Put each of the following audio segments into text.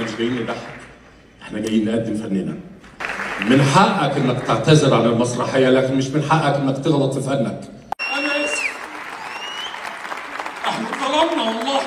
احنا مش جايين نضحك احنا جايين نقدم فننا من حقك انك تعتذر عن المسرحيه لكن مش من حقك انك تغلط في فنك انا اسف احنا اتظلمنا والله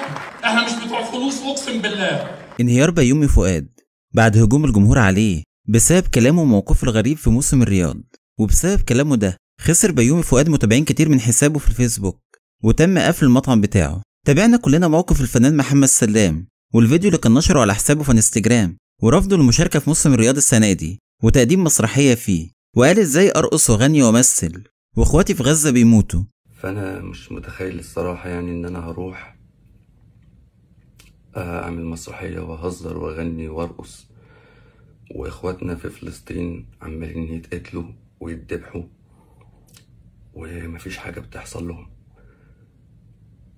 احنا مش بتوع فلوس اقسم بالله انهيار بيومي فؤاد بعد هجوم الجمهور عليه بسبب كلامه وموقفه الغريب في موسم الرياض وبسبب كلامه ده خسر بيومي فؤاد متابعين كتير من حسابه في الفيسبوك وتم قفل المطعم بتاعه تابعنا كلنا موقف الفنان محمد سلام والفيديو اللي كان نشره على حسابه في انستجرام ورفضه للمشاركة في موسم الرياض السنة دي وتقديم مسرحية فيه وقال ازاي ارقص واغني وامثل واخواتي في غزة بيموتوا فانا مش متخيل الصراحة يعني ان انا هروح آه، اعمل مسرحية وهزر واغني وارقص واخواتنا في فلسطين عمالين يتقتلوا ويتذبحوا ومفيش حاجة بتحصل لهم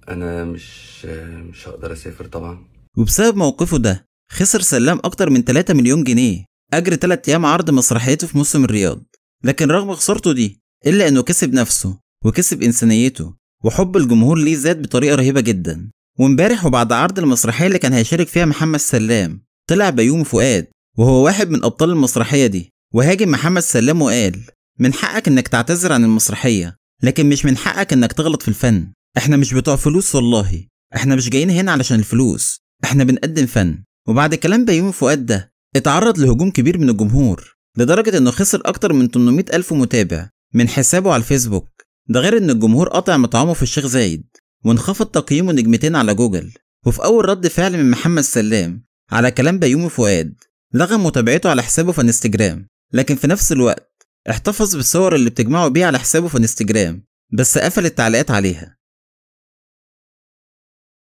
انا مش آه، مش هقدر اسافر طبعا وبسبب موقفه ده خسر سلام أكتر من 3 مليون جنيه أجر 3 أيام عرض مسرحيته في موسم الرياض لكن رغم خسارته دي إلا إنه كسب نفسه وكسب إنسانيته وحب الجمهور ليه زاد بطريقة رهيبة جدا وامبارح وبعد عرض المسرحية اللي كان هيشارك فيها محمد سلام طلع بيومي فؤاد وهو واحد من أبطال المسرحية دي وهاجم محمد سلام وقال من حقك إنك تعتذر عن المسرحية لكن مش من حقك إنك تغلط في الفن احنا مش بتوع فلوس والله احنا مش جايين هنا علشان الفلوس احنا بنقدم فن وبعد كلام بيومي فؤاد ده اتعرض لهجوم كبير من الجمهور لدرجة انه خسر اكتر من 800 الف متابع من حسابه على الفيسبوك ده غير ان الجمهور قطع مطعمه في الشيخ زايد وانخفض تقييمه نجمتين على جوجل وفي اول رد فعل من محمد سلام على كلام بيومي فؤاد لغى متابعته على حسابه في انستجرام لكن في نفس الوقت احتفظ بالصور اللي بتجمعه بيه على حسابه في انستجرام بس قفل التعليقات عليها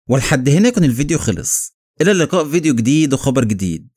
ولحد هنا يكون الفيديو خلص الى اللقاء فيديو جديد وخبر جديد